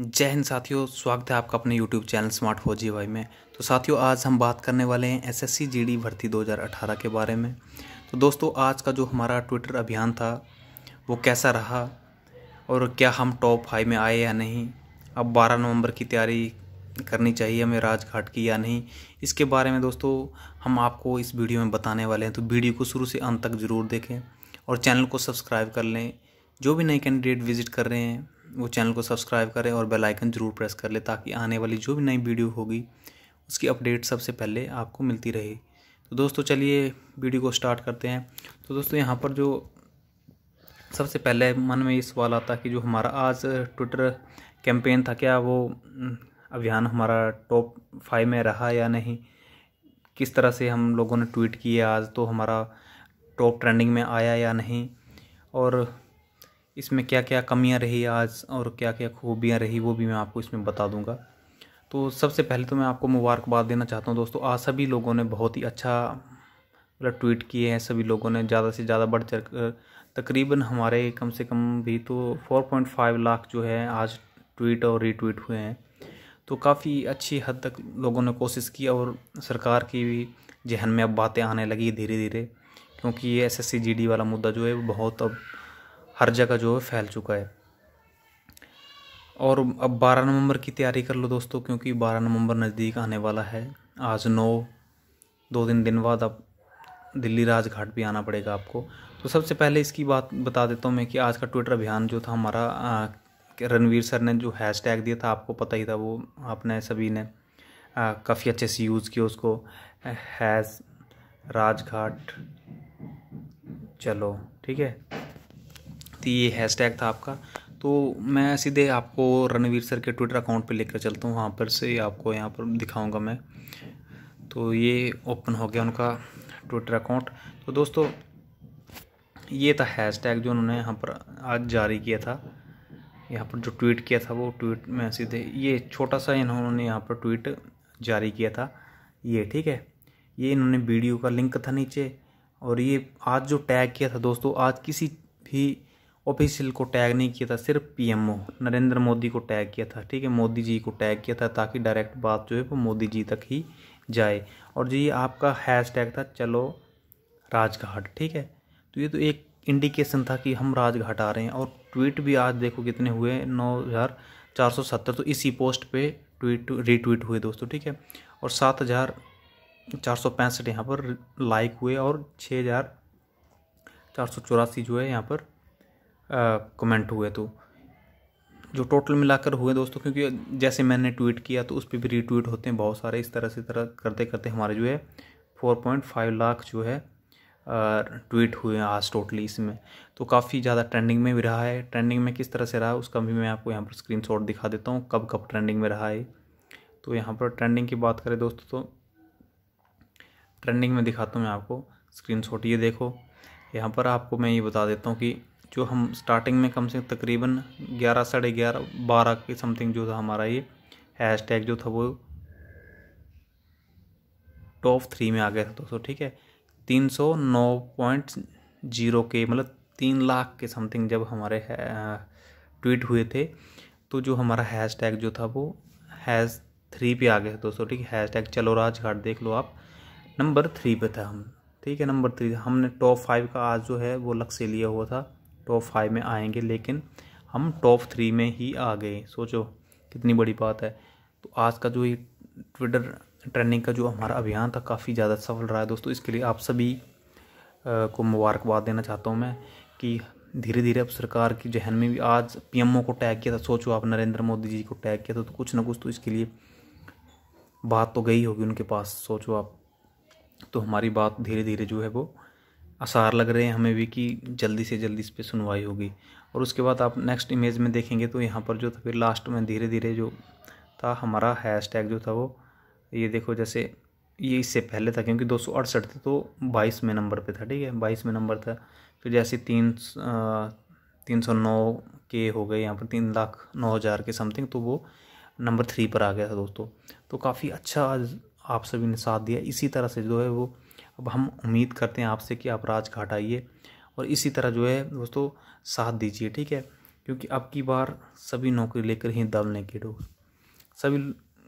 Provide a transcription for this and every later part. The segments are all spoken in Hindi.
जय हिंद साथियों स्वागत है आपका अपने यूट्यूब चैनल स्मार्ट फौजी वाई में तो साथियों आज हम बात करने वाले हैं S S C G D भर्ती 2018 के बारे में तो दोस्तों आज का जो हमारा ट्विटर अभियान था वो कैसा रहा और क्या हम टॉप हाई में आए या नहीं अब 12 नवंबर की तैयारी करनी चाहिए हमें राजघाट की या नहीं इसके बारे में दोस्तों हम आपको इस वीडियो में बताने वाले हैं तो वीडियो को शुरू से अंत तक ज़रूर देखें और चैनल को सब्सक्राइब कर लें जो भी नए कैंडिडेट विजिट कर रहे हैं वो चैनल को सब्सक्राइब करें और बेल आइकन ज़रूर प्रेस कर लें ताकि आने वाली जो भी नई वीडियो होगी उसकी अपडेट सबसे पहले आपको मिलती रहे तो दोस्तों चलिए वीडियो को स्टार्ट करते हैं तो दोस्तों यहाँ पर जो सबसे पहले मन में ये सवाल आता कि जो हमारा आज ट्विटर कैंपेन था क्या वो अभियान हमारा टॉप फाइव में रहा या नहीं किस तरह से हम लोगों ने ट्वीट किए आज तो हमारा टॉप ट्रेंडिंग में आया या नहीं और इसमें क्या क्या कमियां रही आज और क्या क्या खूबियां रही वो भी मैं आपको इसमें बता दूंगा तो सबसे पहले तो मैं आपको मुबारकबाद देना चाहता हूँ दोस्तों आज सभी लोगों ने बहुत ही अच्छा मतलब ट्वीट किए हैं सभी लोगों ने ज़्यादा से ज़्यादा बढ़ चढ़ कर तकरीबन हमारे कम से कम भी तो फोर पॉइंट फाइव लाख जो है आज ट्वीट और रीट्वीट हुए हैं तो काफ़ी अच्छी हद तक लोगों ने कोशिश की और सरकार की भी जहन में अब बातें आने लगी धीरे धीरे क्योंकि ये एस एस वाला मुद्दा जो है वो बहुत अब हर जगह जो है फैल चुका है और अब बारह नवंबर की तैयारी कर लो दोस्तों क्योंकि बारह नवंबर नज़दीक आने वाला है आज नौ दो दिन दिन बाद अब दिल्ली राजघाट भी आना पड़ेगा आपको तो सबसे पहले इसकी बात बता देता हूँ मैं कि आज का ट्विटर अभियान जो था हमारा रणवीर सर ने जो हैश टैग दिया था आपको पता ही था वो आपने सभी ने काफ़ी अच्छे से यूज़ किया उसको हैज़ राजघाट चलो ठीक है थी ये हैशटैग था आपका तो मैं सीधे आपको रणवीर सर के ट्विटर अकाउंट पे लेकर चलता हूँ वहाँ पर से आपको यहाँ पर दिखाऊंगा मैं तो ये ओपन हो गया उनका ट्विटर अकाउंट तो दोस्तों ये था हैशटैग जो उन्होंने यहाँ पर आज जारी किया था यहाँ पर जो ट्वीट किया था वो ट्वीट में सीधे ये छोटा सा इन्होंने यहाँ पर ट्वीट जारी किया था ये ठीक है ये इन्होंने वीडियो का लिंक था नीचे और ये आज जो टैग किया था दोस्तों आज किसी भी ऑफिशियल को टैग नहीं किया था सिर्फ पीएमओ नरेंद्र मोदी को टैग किया था ठीक है मोदी जी को टैग किया था ताकि डायरेक्ट बात जो है वो मोदी जी तक ही जाए और जो ये आपका हैश टैग था चलो राजघाट ठीक है तो ये तो एक इंडिकेशन था कि हम राजघाट आ रहे हैं और ट्वीट भी आज देखो कितने हुए नौ हज़ार चार सौ सत्तर तो इसी पोस्ट पे ट्वीट रीट्वीट हुए दोस्तों ठीक है और सात हज़ार चार सौ पैंसठ यहाँ पर लाइक हुए और छः हज़ार चार सौ चौरासी जो है यहाँ पर कमेंट हुए तो जो टोटल मिलाकर हुए दोस्तों क्योंकि जैसे मैंने ट्वीट किया तो उस पर भी रीट्वीट होते हैं बहुत सारे इस तरह से तरह करते करते हमारे जो है फोर पॉइंट फाइव लाख जो है ट्वीट हुए हैं आज टोटली इसमें तो काफ़ी ज़्यादा ट्रेंडिंग में भी रहा है ट्रेंडिंग में किस तरह से रहा है उसका भी मैं आपको यहाँ पर स्क्रीन शॉट दिखा देता हूँ कब कब ट्रेंडिंग में रहा है तो यहाँ पर ट्रेंडिंग की बात करें दोस्तों तो ट्रेंडिंग में दिखाता हूँ मैं आपको स्क्रीन शॉट ये देखो यहाँ पर आपको मैं ये बता देता हूँ कि जो हम स्टार्टिंग में कम से कम तकरीबन ग्यारह साढ़े ग्यारह बारह के समथिंग जो था हमारा ये हैश टैग जो था वो टॉप थ्री में आ गया था दोस्तों ठीक है तीन सौ नौ पॉइंट जीरो के मतलब तीन लाख के समथिंग जब हमारे ट्वीट हुए थे तो जो हमारा हैश टैग जो था वो हैश थ्री पे आ गया था दोस्तों ठीक है हैश टैग चलो राज घाट देख लो आप नंबर थ्री पे था हम ठीक है नंबर थ्री हमने टॉप फाइव का आज जो है वो लक्ष्य लिया हुआ था टॉप फाइव में आएंगे लेकिन हम टॉप थ्री में ही आ गए सोचो कितनी बड़ी बात है तो आज का जो ये ट्विटर ट्रेंडिंग का जो हमारा अभियान था काफ़ी ज़्यादा सफल रहा है दोस्तों इसके लिए आप सभी को मुबारकबाद देना चाहता हूँ मैं कि धीरे धीरे अब सरकार की जहन में भी आज पीएमओ को टैग किया था सोचो आप नरेंद्र मोदी जी को टैग किया था तो कुछ ना कुछ तो इसके लिए बात तो गई होगी उनके पास सोचो आप तो हमारी बात धीरे धीरे जो है वो आसार लग रहे हैं हमें भी कि जल्दी से जल्दी इस पर सुनवाई होगी और उसके बाद आप नेक्स्ट इमेज में देखेंगे तो यहाँ पर जो था फिर लास्ट में धीरे धीरे जो था हमारा हैश टैग जो था वो ये देखो जैसे ये इससे पहले था क्योंकि दो सौ था तो बाईस में नंबर पे था ठीक है बाईस में नंबर था फिर जैसे तीन तीन सौ नौ के हो गए यहाँ पर तीन लाख नौ हज़ार के समथिंग तो वो नंबर थ्री पर आ गया था दोस्तों तो काफ़ी अच्छा आज आप सभी ने साथ दिया इसी तरह से जो है वो अब हम उम्मीद करते हैं आपसे कि आप राजघाट आइए और इसी तरह जो है दोस्तों साथ दीजिए ठीक है क्योंकि अब की बार सभी नौकरी लेकर ही दल की डोर सभी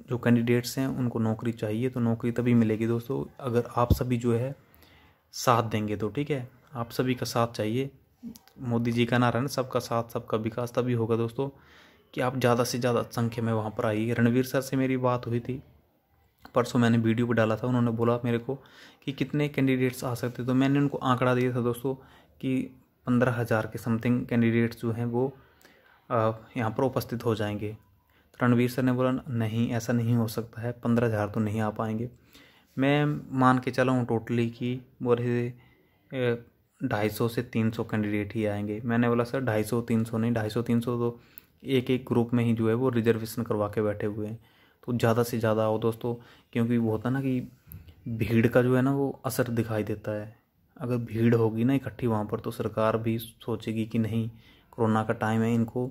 जो कैंडिडेट्स हैं उनको नौकरी चाहिए तो नौकरी तभी मिलेगी दोस्तों अगर आप सभी जो है साथ देंगे तो ठीक है आप सभी का साथ चाहिए मोदी जी का नारा है ना सबका साथ सबका विकास तभी होगा दोस्तों कि आप ज़्यादा से ज़्यादा संख्या में वहाँ पर आइए रणवीर सर से मेरी बात हुई थी परसों मैंने वीडियो पर डाला था उन्होंने बोला मेरे को कि कितने कैंडिडेट्स आ सकते तो मैंने उनको आंकड़ा दिया था दोस्तों कि पंद्रह हज़ार के समथिंग कैंडिडेट्स जो हैं वो यहाँ पर उपस्थित हो जाएंगे तो रणवीर सर ने बोला नहीं ऐसा नहीं हो सकता है पंद्रह हज़ार तो नहीं आ पाएंगे मैं मान के चला हूँ टोटली कि बोले ढाई सौ से तीन सौ कैंडिडेट ही आएंगे मैंने बोला सर ढाई सौ तीन सौ नहीं ढाई सौ तीन सौ तो एक एक ग्रुप में ही जो है वो रिजर्वेशन करवा के बैठे हुए हैं तो ज़्यादा से ज़्यादा आओ दोस्तों क्योंकि वो होता ना कि भीड़ का जो है ना वो असर दिखाई देता है अगर भीड़ होगी ना इकट्ठी वहाँ पर तो सरकार भी सोचेगी कि नहीं कोरोना का टाइम है इनको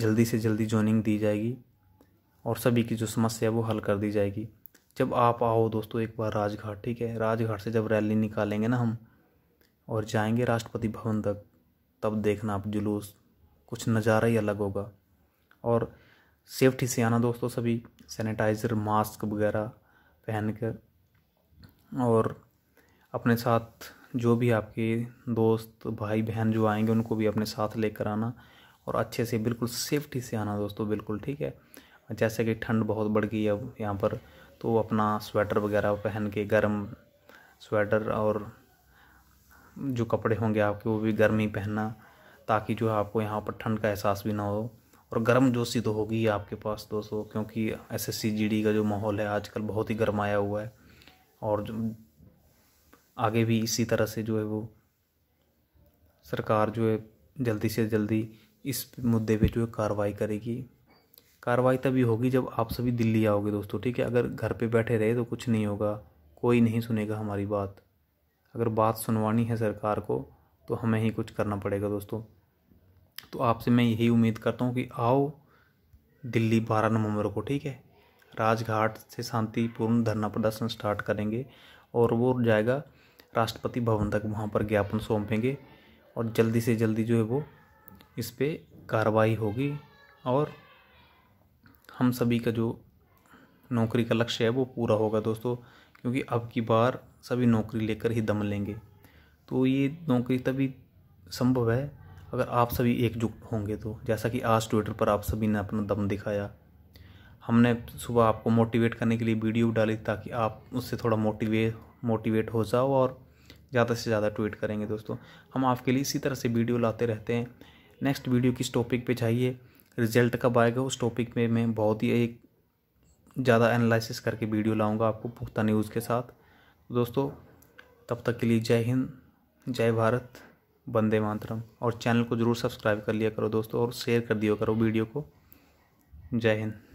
जल्दी से जल्दी जॉइनिंग दी जाएगी और सभी की जो समस्या है वो हल कर दी जाएगी जब आप आओ दोस्तों एक बार राजघाट ठीक है राजघाट से जब रैली निकालेंगे ना हम और जाएंगे राष्ट्रपति भवन तक तब देखना आप जुलूस कुछ नज़ारा ही अलग होगा और सेफ्टी से आना दोस्तों सभी सैनिटाइज़र मास्क वगैरह पहन कर और अपने साथ जो भी आपके दोस्त भाई बहन जो आएंगे उनको भी अपने साथ लेकर आना और अच्छे से बिल्कुल सेफ्टी से आना दोस्तों बिल्कुल ठीक है जैसे कि ठंड बहुत बढ़ गई अब यहाँ पर तो अपना स्वेटर वगैरह पहन के गर्म स्वेटर और जो कपड़े होंगे आपके वो भी गर्मी पहनना ताकि जो आपको यहाँ पर ठंड का एहसास भी ना हो और गर्म जोशी तो होगी आपके पास दोस्तों क्योंकि एस एस का जो माहौल है आजकल बहुत ही गर्माया हुआ है और जो आगे भी इसी तरह से जो है वो सरकार जो है जल्दी से जल्दी इस मुद्दे पे जो है कार्रवाई करेगी कार्रवाई तभी होगी जब आप सभी दिल्ली आओगे दोस्तों ठीक है अगर घर पे बैठे रहे तो कुछ नहीं होगा कोई नहीं सुनेगा हमारी बात अगर बात सुनवानी है सरकार को तो हमें ही कुछ करना पड़ेगा दोस्तों तो आपसे मैं यही उम्मीद करता हूँ कि आओ दिल्ली बारह नवंबर को ठीक है राजघाट से शांतिपूर्ण धरना प्रदर्शन स्टार्ट करेंगे और वो जाएगा राष्ट्रपति भवन तक वहाँ पर ज्ञापन सौंपेंगे और जल्दी से जल्दी जो है वो इस पर कार्रवाई होगी और हम सभी का जो नौकरी का लक्ष्य है वो पूरा होगा दोस्तों क्योंकि अब की बार सभी नौकरी लेकर ही दम लेंगे तो ये नौकरी तभी संभव है अगर आप सभी एकजुट होंगे तो जैसा कि आज ट्विटर पर आप सभी ने अपना दम दिखाया हमने सुबह आपको मोटिवेट करने के लिए वीडियो डाली ताकि आप उससे थोड़ा मोटिवेट मोटिवेट हो जाओ और ज़्यादा से ज़्यादा ट्वीट करेंगे दोस्तों हम आपके लिए इसी तरह से वीडियो लाते रहते हैं नेक्स्ट वीडियो किस टॉपिक पे चाहिए रिजल्ट कब आएगा उस टॉपिक में मैं बहुत ही एक ज़्यादा एनालिसिस करके वीडियो लाऊंगा आपको पुख्ता न्यूज़ के साथ दोस्तों तब तक के लिए जय हिंद जय भारत वंदे मातरम और चैनल को ज़रूर सब्सक्राइब कर लिया करो दोस्तों और शेयर कर दिया करो वीडियो को जय हिंद